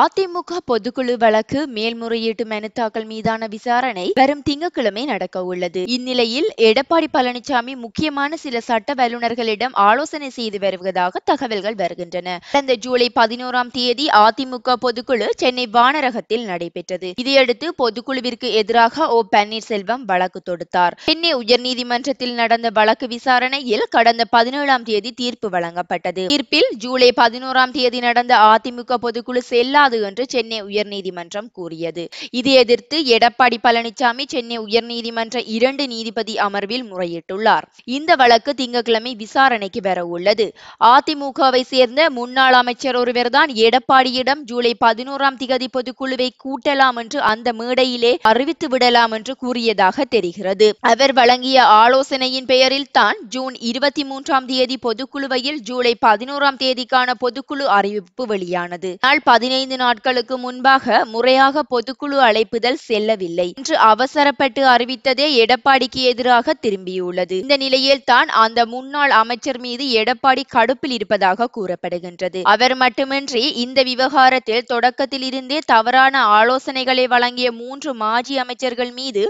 அதிமுக பொதுக்குழு வழக்கு மேல்முறையீட்டு மனு தாக்கல் மீதான விசாரணை வரும் திங்கட்கிழமை நடக்க உள்ளது இந்நிலையில் எடப்பாடி பழனிசாமி முக்கியமான சில சட்ட வல்லுநர்களிடம் ஆலோசனை செய்து வருவதாக தகவல்கள் வருகின்றன கடந்த ஜூலை பதினோராம் தேதி அதிமுக பொதுக்குழு சென்னை வானரகத்தில் நடைபெற்றது இதையடுத்து பொதுக்குழுவிற்கு எதிராக ஓ பன்னீர்செல்வம் வழக்கு தொடுத்தார் சென்னை உயர்நீதிமன்றத்தில் நடந்த வழக்கு விசாரணையில் கடந்த பதினேழாம் தேதி தீர்ப்பு வழங்கப்பட்டது தீர்ப்பில் ஜூலை பதினோராம் தேதி நடந்த அதிமுக பொதுக்குழு செல்ல செல்லாது என்று சென்னை உயர்நீதிமன்றம் கூறியது இது எதிர்த்து எடப்பாடி பழனிசாமி சென்னை உயர்நீதிமன்ற இரண்டு நீதிபதி அமர்வில் முறையிட்டுள்ளார் இந்த வழக்கு திங்கட்கிழமை விசாரணைக்கு வர உள்ளது அதிமுகவை சேர்ந்த முன்னாள் அமைச்சர் ஒருவர்தான் எடப்பாடியிடம் ஜூலை பதினோராம் திகதி பொதுக்குழுவை கூட்டலாம் என்று அந்த மேடையிலே அறிவித்து விடலாம் என்று கூறியதாக தெரிகிறது அவர் வழங்கிய ஆலோசனையின் பெயரில் தான் ஜூன் இருபத்தி மூன்றாம் தேதி பொதுக்குழுவையில் ஜூலை பதினோராம் தேதிக்கான பொதுக்குழு அறிவிப்பு வெளியானது நாள் பதினைந்து பதினைந்து நாட்களுக்கு முன்பாக முறையாக பொதுக்குழு அழைப்புதல் செல்லவில்லை என்று அவசரப்பட்டு அறிவித்ததே எடப்பாடிக்கு எதிராக திரும்பியுள்ளது இந்த நிலையில் தான் அந்த முன்னாள் அமைச்சர் மீது எடப்பாடி கடுப்பில் இருப்பதாக கூறப்படுகின்றது அவர் மட்டுமின்றி இந்த விவகாரத்தில் தொடக்கத்தில் இருந்தே தவறான ஆலோசனைகளை வழங்கிய மூன்று மாஜி அமைச்சர்கள் மீது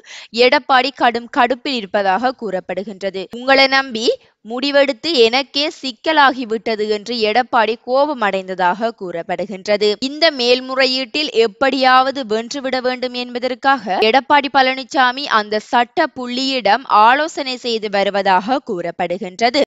எடப்பாடி கடும் கடுப்பில் இருப்பதாக கூறப்படுகின்றது உங்களை நம்பி முடிவெடுத்து எனக்கே சிக்கலாகிவிட்டது என்று எடப்பாடி கோபமடைந்ததாக கூறப்படுகின்றது இந்த மேல்முறையீட்டில் எப்படியாவது வென்றுவிட வேண்டும் என்பதற்காக எடப்பாடி பழனிசாமி அந்த சட்ட புள்ளியிடம் ஆலோசனை செய்து வருவதாக கூறப்படுகின்றது